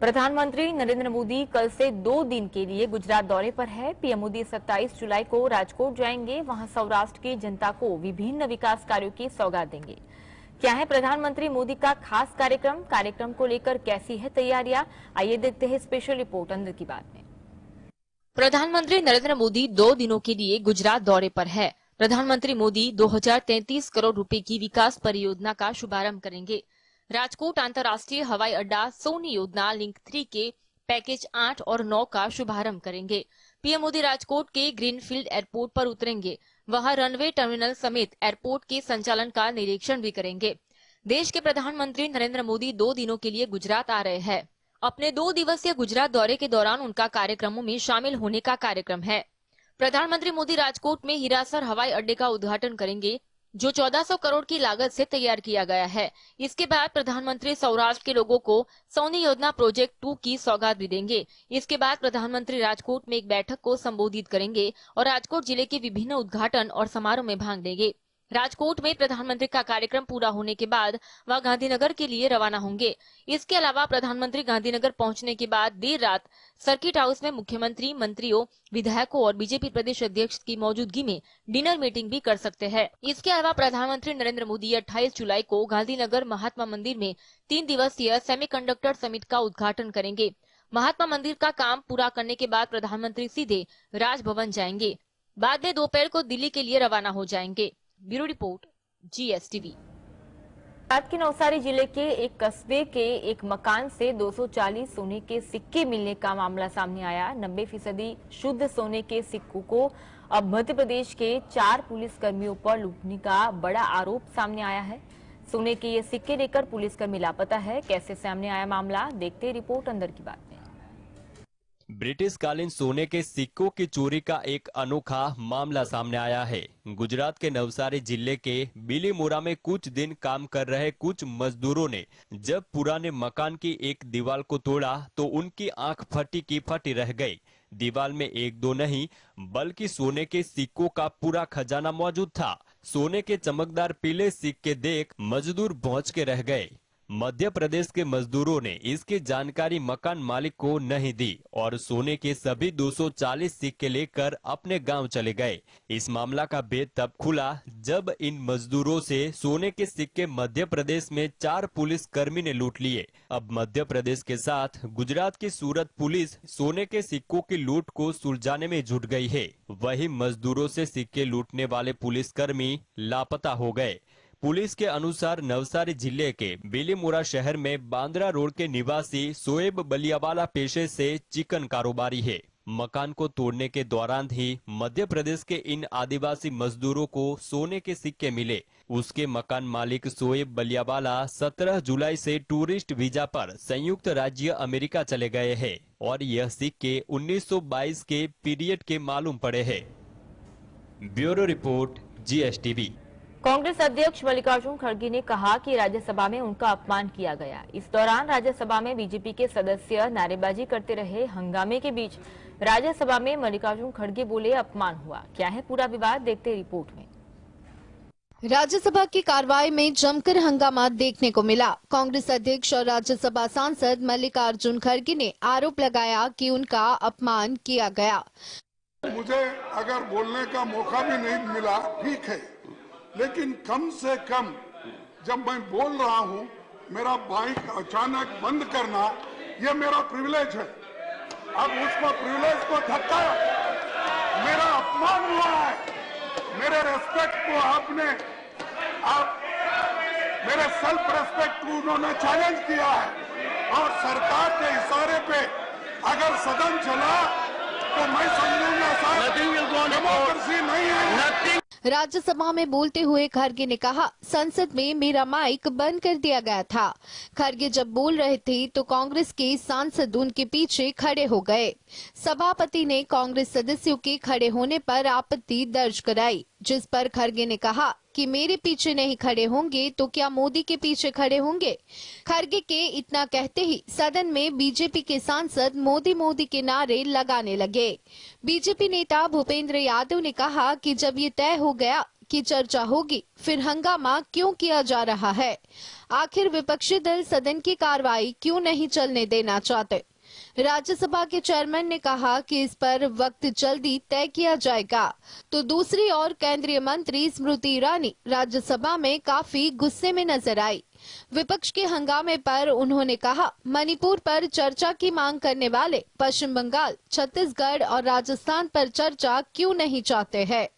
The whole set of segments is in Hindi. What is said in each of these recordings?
प्रधानमंत्री नरेंद्र मोदी कल से दो दिन के लिए गुजरात दौरे पर है पीएम मोदी 27 जुलाई को राजकोट जाएंगे वहां सौराष्ट्र की जनता को विभिन्न विकास कार्यों की सौगात देंगे क्या है प्रधानमंत्री मोदी का खास कार्यक्रम कार्यक्रम को लेकर कैसी है तैयारियां आइए देखते हैं स्पेशल रिपोर्ट अंदर की बात में प्रधानमंत्री नरेंद्र मोदी दो दिनों के लिए गुजरात दौरे पर है प्रधानमंत्री मोदी 2033 करोड़ रुपए की विकास परियोजना का शुभारंभ करेंगे राजकोट अंतर्राष्ट्रीय हवाई अड्डा सोनी योजना लिंक थ्री के पैकेज आठ और नौ का शुभारंभ करेंगे पीएम मोदी राजकोट के ग्रीनफील्ड एयरपोर्ट पर उतरेंगे वहां रनवे टर्मिनल समेत एयरपोर्ट के संचालन का निरीक्षण भी करेंगे देश के प्रधानमंत्री नरेंद्र मोदी दो दिनों के लिए गुजरात आ रहे हैं अपने दो दिवसीय गुजरात दौरे के दौरान उनका कार्यक्रमों में शामिल होने का कार्यक्रम है प्रधानमंत्री मोदी राजकोट में हिरासर हवाई अड्डे का उद्घाटन करेंगे जो 1400 करोड़ की लागत से तैयार किया गया है इसके बाद प्रधानमंत्री सौराष्ट्र के लोगों को सोनी योजना प्रोजेक्ट टू की सौगात भी देंगे इसके बाद प्रधानमंत्री राजकोट में एक बैठक को संबोधित करेंगे और राजकोट जिले के विभिन्न उद्घाटन और समारोह में भाग लेंगे राजकोट में प्रधानमंत्री का कार्यक्रम पूरा होने के बाद वह गांधीनगर के लिए रवाना होंगे इसके अलावा प्रधानमंत्री गांधीनगर पहुंचने के बाद देर रात सर्किट हाउस में मुख्यमंत्री मंत्रियों विधायकों और बीजेपी प्रदेश अध्यक्ष की मौजूदगी में डिनर मीटिंग भी कर सकते हैं इसके अलावा प्रधानमंत्री नरेंद्र मोदी अट्ठाईस जुलाई को गांधीनगर महात्मा मंदिर में तीन दिवसीय सेमी समिट का उद्घाटन करेंगे महात्मा मंदिर का काम पूरा करने के बाद प्रधानमंत्री सीधे राजभवन जाएंगे बाद में दोपहर को दिल्ली के लिए रवाना हो जाएंगे ब्यूरो रिपोर्ट जीएसटीवी गुजरात के नवसारी जिले के एक कस्बे के एक मकान से 240 सोने के सिक्के मिलने का मामला सामने आया नब्बे फीसदी शुद्ध सोने के सिक्कों को अब मध्य प्रदेश के चार पुलिस कर्मियों पर लूटने का बड़ा आरोप सामने आया है सोने के ये सिक्के लेकर पुलिसकर्मी लापता है कैसे सामने आया मामला देखते रिपोर्ट अंदर की बात ब्रिटिशकालीन सोने के सिक्कों की चोरी का एक अनोखा मामला सामने आया है गुजरात के नवसारी जिले के बिलीमोरा में कुछ दिन काम कर रहे कुछ मजदूरों ने जब पुराने मकान की एक दीवार को तोड़ा तो उनकी आंख फटी की फटी रह गई दीवार में एक दो नहीं बल्कि सोने के सिक्कों का पूरा खजाना मौजूद था सोने के चमकदार पीले सिक्के देख मजदूर पहुँच के रह गए मध्य प्रदेश के मजदूरों ने इसकी जानकारी मकान मालिक को नहीं दी और सोने के सभी 240 सिक्के लेकर अपने गांव चले गए इस मामला का भेद तब खुला जब इन मजदूरों से सोने के सिक्के मध्य प्रदेश में चार पुलिस कर्मी ने लूट लिए अब मध्य प्रदेश के साथ गुजरात की सूरत पुलिस सोने के सिक्कों की लूट को सुलझाने में जुट गई है वही मजदूरों से सिक्के लूटने वाले कर्मी लापता हो गए पुलिस के अनुसार नवसारी जिले के बिलीमुरा शहर में बांद्रा रोड के निवासी सोएब बलियावाला पेशे से चिकन कारोबारी है मकान को तोड़ने के दौरान ही मध्य प्रदेश के इन आदिवासी मजदूरों को सोने के सिक्के मिले उसके मकान मालिक सोएब बलियावाला 17 जुलाई से टूरिस्ट वीजा पर संयुक्त राज्य अमेरिका चले गए हैं और यह सिक्के 1922 के पीरियड के मालूम पड़े हैं ब्यूरो रिपोर्ट जीएसटीवी कांग्रेस अध्यक्ष मल्लिकार्जुन खड़गे ने कहा कि राज्यसभा में उनका अपमान किया गया इस दौरान राज्यसभा में बीजेपी के सदस्य नारेबाजी करते रहे हंगामे के बीच राज्यसभा में मल्लिकार्जुन खड़गे बोले अपमान हुआ क्या है पूरा विवाद देखते रिपोर्ट में राज्यसभा की कार्रवाई में जमकर हंगामा देखने को मिला कांग्रेस अध्यक्ष और राज्यसभा सांसद मल्लिकार्जुन खड़गे ने आरोप लगाया कि उनका अपमान किया गया मुझे अगर बोलने का मौका भी नहीं मिला ठीक है लेकिन कम से कम जब मैं बोल रहा हूं मेरा बाइक अचानक बंद करना ये मेरा प्रिविलेज है अब उसको प्रिविलेज को धक्का मेरा अपमान हुआ है मेरे रेस्पेक्ट को आपने आप मेरे सेल्फ रेस्पेक्ट को उन्होंने चैलेंज किया है और सरकार के इशारे पे अगर सदन चला तो मैं समझूंगा साहब डेमोक्रेसी नहीं है राज्यसभा में बोलते हुए खरगे ने कहा संसद में मेरा माइक बंद कर दिया गया था खरगे जब बोल रहे थे तो कांग्रेस के सांसद उनके पीछे खड़े हो गए सभापति ने कांग्रेस सदस्यों के खड़े होने पर आपत्ति दर्ज कराई जिस पर खड़गे ने कहा कि मेरे पीछे नहीं खड़े होंगे तो क्या मोदी के पीछे खड़े होंगे खरगे के इतना कहते ही सदन में बीजेपी के सांसद मोदी मोदी के नारे लगाने लगे बीजेपी नेता भूपेंद्र यादव ने कहा कि जब ये तय हो गया की चर्चा होगी फिर हंगामा क्यों किया जा रहा है आखिर विपक्षी दल सदन की कार्रवाई क्यों नहीं चलने देना चाहते राज्यसभा के चेयरमैन ने कहा कि इस पर वक्त जल्दी तय किया जाएगा तो दूसरी ओर केंद्रीय मंत्री स्मृति ईरानी राज्यसभा में काफी गुस्से में नजर आई विपक्ष के हंगामे पर उन्होंने कहा मणिपुर पर चर्चा की मांग करने वाले पश्चिम बंगाल छत्तीसगढ़ और राजस्थान पर चर्चा क्यों नहीं चाहते हैं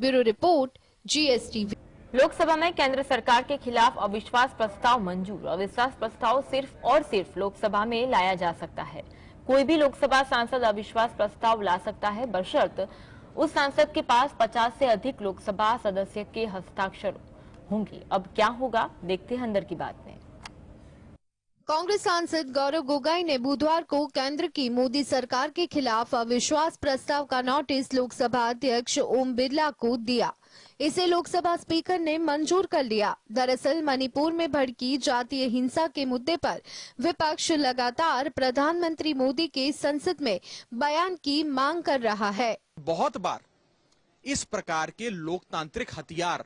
ब्यूरो रिपोर्ट जीएसटीवी लोकसभा में केंद्र सरकार के खिलाफ अविश्वास प्रस्ताव मंजूर अविश्वास प्रस्ताव सिर्फ और सिर्फ लोकसभा में लाया जा सकता है कोई भी लोकसभा सांसद अविश्वास प्रस्ताव ला सकता है बशर्त उस सांसद के पास 50 से अधिक लोकसभा सदस्य के हस्ताक्षर होंगे अब क्या होगा देखते हैं अंदर की बात में कांग्रेस सांसद गौरव गोगाई ने बुधवार को केंद्र की मोदी सरकार के खिलाफ अविश्वास प्रस्ताव का नोटिस लोकसभा अध्यक्ष ओम बिरला को दिया इसे लोकसभा स्पीकर ने मंजूर कर लिया दरअसल मणिपुर में भड़की जातीय हिंसा के मुद्दे पर विपक्ष लगातार प्रधानमंत्री मोदी के संसद में बयान की मांग कर रहा है बहुत बार इस प्रकार के लोकतांत्रिक हथियार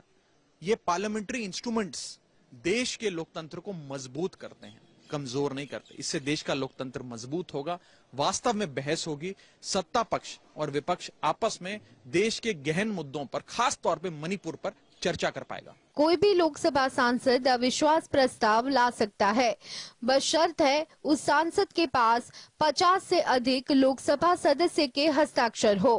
ये पार्लियामेंट्री इंस्ट्रूमेंट्स देश के लोकतंत्र को मजबूत करते हैं कमजोर नहीं करते इससे देश का लोकतंत्र मजबूत होगा वास्तव में बहस होगी सत्ता पक्ष और विपक्ष आपस में देश के गहन मुद्दों पर खास तौर पर मणिपुर पर चर्चा कर पाएगा कोई भी लोकसभा सांसद अविश्वास प्रस्ताव ला सकता है बस शर्त है उस सांसद के पास 50 से अधिक लोकसभा सदस्य के हस्ताक्षर हो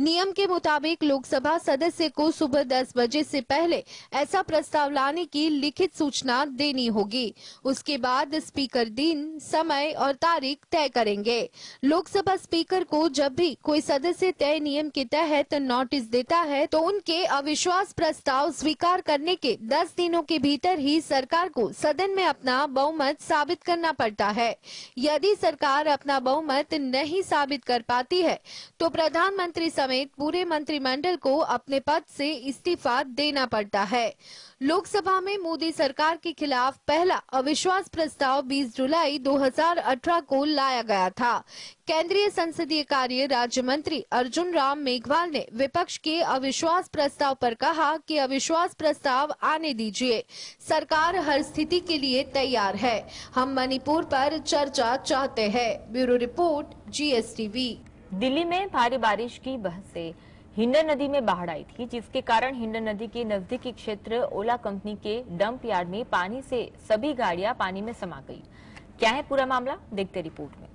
नियम के मुताबिक लोकसभा सदस्य को सुबह 10 बजे से पहले ऐसा प्रस्ताव लाने की लिखित सूचना देनी होगी उसके बाद स्पीकर दिन समय और तारीख तय करेंगे लोकसभा स्पीकर को जब भी कोई सदस्य तय नियम के तहत नोटिस देता है तो उनके अविश्वास प्रस्ताव स्वीकार करने होने के 10 दिनों के भीतर ही सरकार को सदन में अपना बहुमत साबित करना पड़ता है यदि सरकार अपना बहुमत नहीं साबित कर पाती है तो प्रधानमंत्री समेत पूरे मंत्रिमंडल को अपने पद से इस्तीफा देना पड़ता है लोकसभा में मोदी सरकार के खिलाफ पहला अविश्वास प्रस्ताव 20 जुलाई 2018 को लाया गया था केंद्रीय संसदीय कार्य राज्य मंत्री अर्जुन राम मेघवाल ने विपक्ष के अविश्वास प्रस्ताव पर कहा कि अविश्वास प्रस्ताव आने दीजिए सरकार हर स्थिति के लिए तैयार है हम मणिपुर पर चर्चा चाहते हैं ब्यूरो रिपोर्ट जी दिल्ली में भारी बारिश की बहस हिंडन नदी में बाढ़ आई थी जिसके कारण हिंडन नदी के नजदीकी क्षेत्र ओला कंपनी के डंप यार्ड में पानी से सभी गाड़ियां पानी में समा गई क्या है पूरा मामला देखते रिपोर्ट में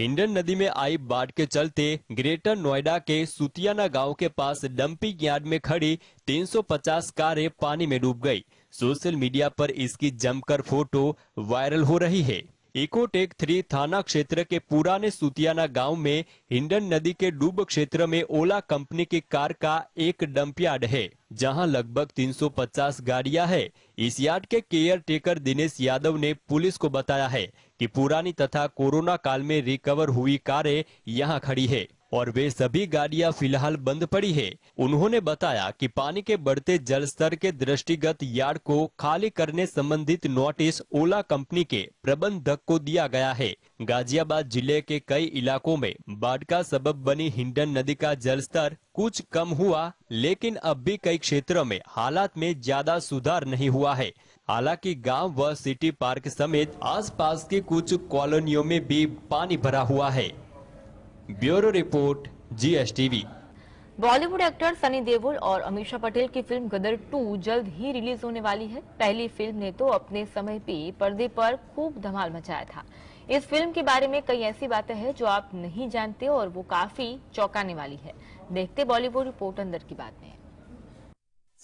हिंडन नदी में आई बाढ़ के चलते ग्रेटर नोएडा के सुतियाना गांव के पास डंपिंग यार्ड में खड़ी 350 कारें पानी में डूब गई सोशल मीडिया पर इसकी जमकर फोटो वायरल हो रही है इकोटेक थ्री थाना क्षेत्र के पुराने सुतियाना गांव में हिंडन नदी के डूब क्षेत्र में ओला कंपनी की कार का एक डंप यार्ड है जहां लगभग 350 गाड़ियां है इस यार्ड के केयर टेकर दिनेश यादव ने पुलिस को बताया है कि पुरानी तथा कोरोना काल में रिकवर हुई कारें यहां खड़ी है और वे सभी गाड़ियां फिलहाल बंद पड़ी है उन्होंने बताया कि पानी के बढ़ते जल स्तर के दृष्टिगत यार्ड को खाली करने संबंधित नोटिस ओला कंपनी के प्रबंधक को दिया गया है गाजियाबाद जिले के कई इलाकों में बाढ़ का सबब बनी हिंडन नदी का जल स्तर कुछ कम हुआ लेकिन अब भी कई क्षेत्रों में हालात में ज्यादा सुधार नहीं हुआ है हालांकि गांव व सिटी पार्क समेत आसपास के कुछ कॉलोनियों में भी पानी भरा हुआ है bureau report GSTV Bollywood actor Sunny Deol और अमीषा पटेल की फिल्म गदर 2 जल्द ही रिलीज होने वाली है पहली फिल्म ने तो अपने समय पे पर्दे पर खूब धमाल मचाया था इस फिल्म के बारे में कई ऐसी बातें हैं जो आप नहीं जानते और वो काफी चौंकाने वाली है देखते बॉलीवुड रिपोर्ट अंदर की बात में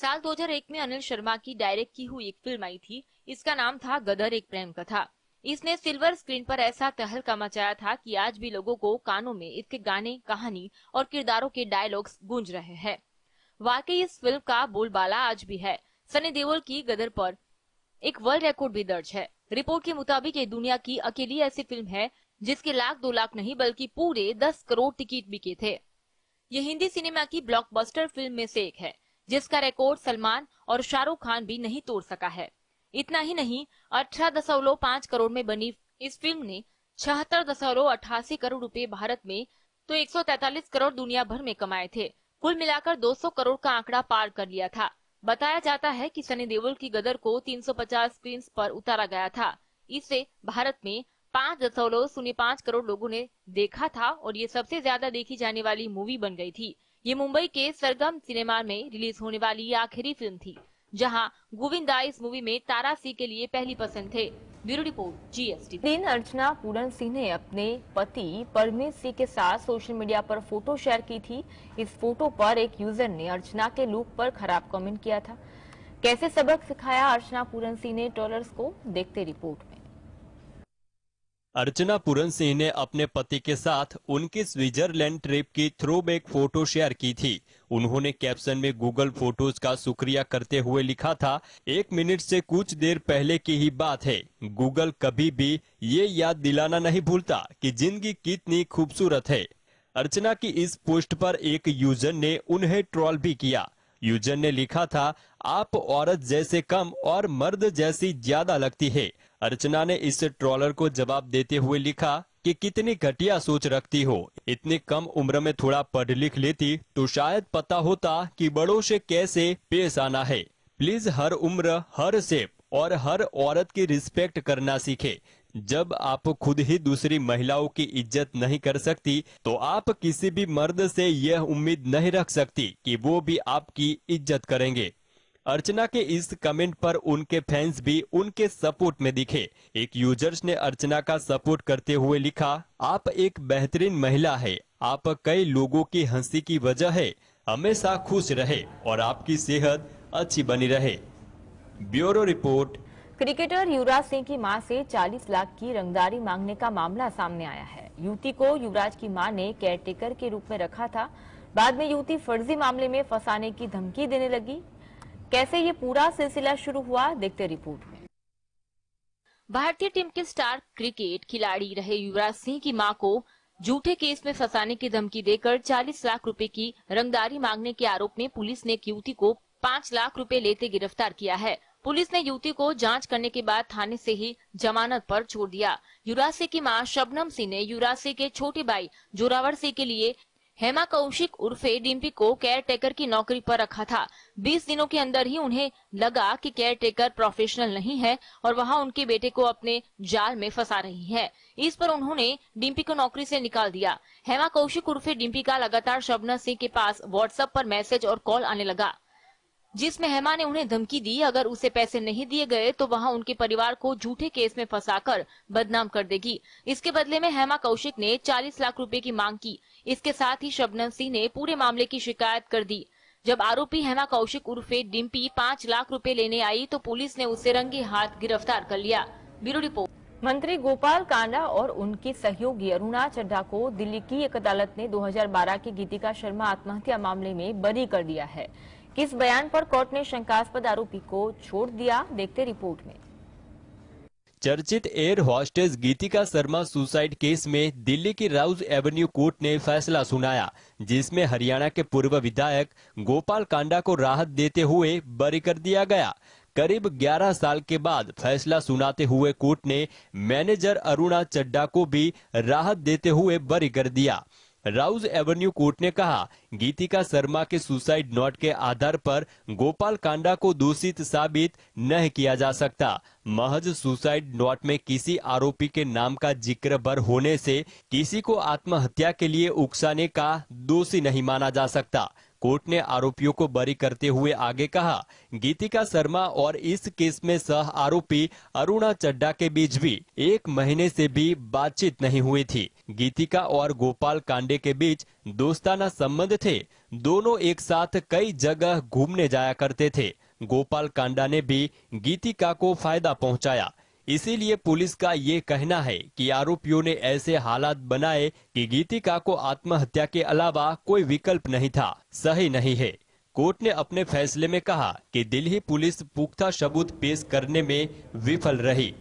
साल 2001 में अनिल शर्मा की डायरेक्ट की हुई एक फिल्म आई थी इसका नाम था गदर एक प्रेम कथा इसने सिल्वर स्क्रीन पर ऐसा तहलका मचाया था कि आज भी लोगों को कानों में इसके गाने कहानी और किरदारों के डायलॉग्स गूंज रहे हैं वाकई इस फिल्म का बोलबाला आज भी है सनी देओल की गदर पर एक वर्ल्ड रिकॉर्ड भी दर्ज है रिपोर्ट के मुताबिक ये दुनिया की अकेली ऐसी फिल्म है जिसके लाख दो लाख नहीं बल्कि पूरे दस करोड़ टिकट बिके थे ये हिंदी सिनेमा की ब्लॉकबस्टर फिल्म में से एक है जिसका रिकॉर्ड सलमान और शाहरुख खान भी नहीं तोड़ सका है इतना ही नहीं अठारह दशमलव पाँच करोड़ में बनी इस फिल्म ने छहत्तर दशमलव अठासी करोड़ रुपए भारत में तो 143 करोड़ दुनिया भर में कमाए थे कुल मिलाकर 200 करोड़ का आंकड़ा पार कर लिया था बताया जाता है कि सनी देओल की गदर को 350 स्क्रीन पर उतारा गया था इसे भारत में पाँच दशमलव शून्य पाँच करोड़ लोगों ने देखा था और ये सबसे ज्यादा देखी जाने वाली मूवी बन गई थी ये मुंबई के सरगम सिनेमा में रिलीज होने वाली आखिरी फिल्म थी जहां गोविंदा इस मूवी में तारा सिंह के लिए पहली पसंद थे ब्यूरो रिपोर्ट जीएसटी दिन अर्चना पूरन सिंह ने अपने पति परमीत सिंह के साथ सोशल मीडिया पर फोटो शेयर की थी इस फोटो पर एक यूजर ने अर्चना के लुक पर खराब कमेंट किया था कैसे सबक सिखाया अर्चना पूरन सिंह ने ट्रोलर्स को देखते रिपोर्ट में अर्चना पूरन सिंह ने अपने पति के साथ उनकी स्विट्जरलैंड ट्रिप की थ्रोबैक फोटो शेयर की थी उन्होंने कैप्शन में गूगल फोटोज का शुक्रिया करते हुए लिखा था एक मिनट से कुछ देर पहले की ही बात है गूगल कभी भी ये याद दिलाना नहीं भूलता कि जिंदगी कितनी खूबसूरत है अर्चना की इस पोस्ट पर एक यूजर ने उन्हें ट्रोल भी किया यूजन ने लिखा था आप औरत जैसे कम और मर्द जैसी ज्यादा लगती है अर्चना ने इस ट्रॉलर को जवाब देते हुए लिखा कि कितनी घटिया सोच रखती हो इतनी कम उम्र में थोड़ा पढ़ लिख लेती तो शायद पता होता कि बड़ों से कैसे पेश आना है प्लीज हर उम्र हर सेप और हर औरत की रिस्पेक्ट करना सीखे जब आप खुद ही दूसरी महिलाओं की इज्जत नहीं कर सकती तो आप किसी भी मर्द से यह उम्मीद नहीं रख सकती कि वो भी आपकी इज्जत करेंगे अर्चना के इस कमेंट पर उनके फैंस भी उनके सपोर्ट में दिखे एक यूजर्स ने अर्चना का सपोर्ट करते हुए लिखा आप एक बेहतरीन महिला है आप कई लोगों की हंसी की वजह है हमेशा खुश रहे और आपकी सेहत अच्छी बनी रहे bureau report cricketer Yuvraj Singh की मां से 40 लाख की रंगदारी मांगने का मामला सामने आया है युवती को युवराज की मां ने केयरटेकर के रूप में रखा था बाद में युवती फर्जी मामले में फंसाने की धमकी देने लगी कैसे ये पूरा सिलसिला शुरू हुआ देखते रिपोर्ट में भारतीय टीम के स्टार क्रिकेट खिलाड़ी रहे युवराज सिंह की मां को झूठे केस में फंसाने की धमकी देकर 40 लाख रुपए की रंगदारी मांगने के आरोप में पुलिस ने युवती को पांच लाख रुपए लेते गिरफ्तार किया है पुलिस ने युवती को जांच करने के बाद थाने से ही जमानत पर छोड़ दिया युवराज सिंह की मां शबनम सिंह ने युवराज सिंह के छोटे भाई जोरावर सिंह के लिए हेमा कौशिक उर्फे डिम्पी को केयर टेकर की नौकरी पर रखा था 20 दिनों के अंदर ही उन्हें लगा कि केयर टेकर प्रोफेशनल नहीं है और वहां उनके बेटे को अपने जाल में फंसा रही है इस पर उन्होंने डिम्पी को नौकरी से निकाल दिया हेमा कौशिक उर्फे डिम्पी का लगातार शबना सिंह के पास व्हाट्सएप पर मैसेज और कॉल आने लगा जिस मेहमा ने उन्हें धमकी दी अगर उसे पैसे नहीं दिए गए तो वहां उनके परिवार को झूठे केस में फंसाकर बदनाम कर देगी इसके बदले में हेमा कौशिक ने 40 लाख रुपए की मांग की इसके साथ ही शबनम सिंह ने पूरे मामले की शिकायत कर दी जब आरोपी हेमा कौशिक उर्फे डिम्पी 5 लाख रूपए लेने आई तो पुलिस ने उसे रंगे हाथ गिरफ्तार कर लिया ब्यूरो रिपोर्ट मंत्री गोपाल कांडा और उनके सहयोगी अरुणा चड्ढा को दिल्ली की एक अदालत ने 2012 के गीतिका शर्मा आत्महत्या मामले में बरी कर दिया है किस बयान पर कोर्ट ने शंकास्पद आरोपी को छोड़ दिया देखते रिपोर्ट में चर्चित air hostess Geetika Sharma suicide case में दिल्ली की राउज एवेन्यू कोर्ट ने फैसला सुनाया जिसमें हरियाणा के पूर्व विधायक गोपाल कांडा को राहत देते हुए बरी कर दिया गया करीब 11 साल के बाद फैसला सुनाते हुए कोर्ट ने मैनेजर अरुणा चड्डा को भी राहत देते हुए बरी कर दिया राउज एवेन्यू कोर्ट ने कहा गीतिका शर्मा के सुसाइड नोट के आधार पर गोपाल कांडा को दोषित साबित नहीं किया जा सकता महज सुसाइड नोट में किसी आरोपी के नाम का जिक्र भर होने से किसी को आत्महत्या के लिए उकसाने का दोषी नहीं माना जा सकता कोर्ट ने आरोपियों को बरी करते हुए आगे कहा गीतिका शर्मा और इस केस में सह आरोपी अरुणा चड्डा के बीच भी एक महीने से भी बातचीत नहीं हुई थी गीतिका और गोपाल कांडे के बीच दोस्ताना संबंध थे दोनों एक साथ कई जगह घूमने जाया करते थे गोपाल कांडा ने भी गीतिका को फायदा पहुंचाया इसीलिए पुलिस का ये कहना है कि आरोपियों ने ऐसे हालात बनाए कि गीतिका को आत्महत्या के अलावा कोई विकल्प नहीं था सही नहीं है कोर्ट ने अपने फैसले में कहा कि दिल्ली पुलिस पुख्ता सबूत पेश करने में विफल रही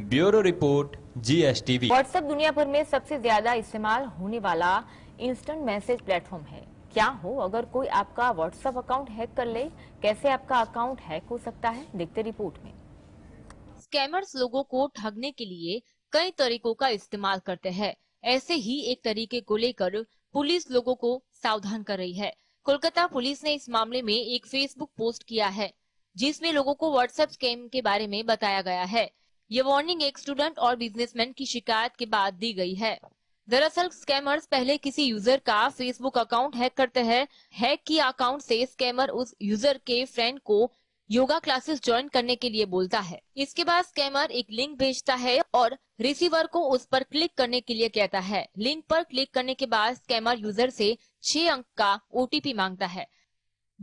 bureau report G S TV WhatsApp दुनिया भर में सबसे ज्यादा इस्तेमाल होने वाला इंस्टेंट मैसेज प्लेटफॉर्म है क्या हो अगर कोई आपका व्हाट्सएप अकाउंट हैक कर ले कैसे आपका अकाउंट हैक हो सकता है देखते रिपोर्ट में स्कैमर्स लोगों को ठगने के लिए कई तरीकों का इस्तेमाल करते हैं ऐसे ही एक तरीके को लेकर पुलिस लोगों को सावधान कर रही है कोलकाता पुलिस ने इस मामले में एक फेसबुक पोस्ट किया है जिसमें लोगों को व्हाट्सएप स्कैम के बारे में बताया गया है ये वार्निंग एक स्टूडेंट और बिजनेसमैन की शिकायत के बाद दी गई है दरअसल स्कैमर्स पहले किसी यूजर का फेसबुक अकाउंट हैक करते हैं हैक किया अकाउंट से स्कैमर उस यूजर के फ्रेंड को योगा क्लासेस ज्वाइन करने के लिए बोलता है इसके बाद स्कैमर एक लिंक भेजता है और रिसीवर को उस पर क्लिक करने के लिए कहता है लिंक पर क्लिक करने के बाद स्कैमर यूजर से छह अंक का ओटीपी मांगता है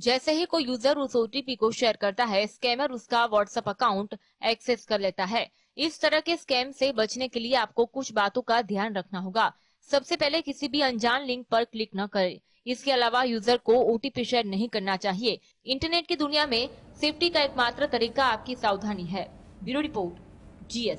जैसे ही कोई यूजर उस ओटीपी को शेयर करता है स्कैमर उसका व्हाट्सएप अकाउंट एक्सेस कर लेता है इस तरह के स्कैम से बचने के लिए आपको कुछ बातों का ध्यान रखना होगा सबसे पहले किसी भी अनजान लिंक पर क्लिक न करें इसके अलावा यूजर को ओटीपी शेयर नहीं करना चाहिए इंटरनेट की दुनिया में सेफ्टी का एकमात्र तरीका आपकी सावधानी है ब्यूरो रिपोर्ट जीएस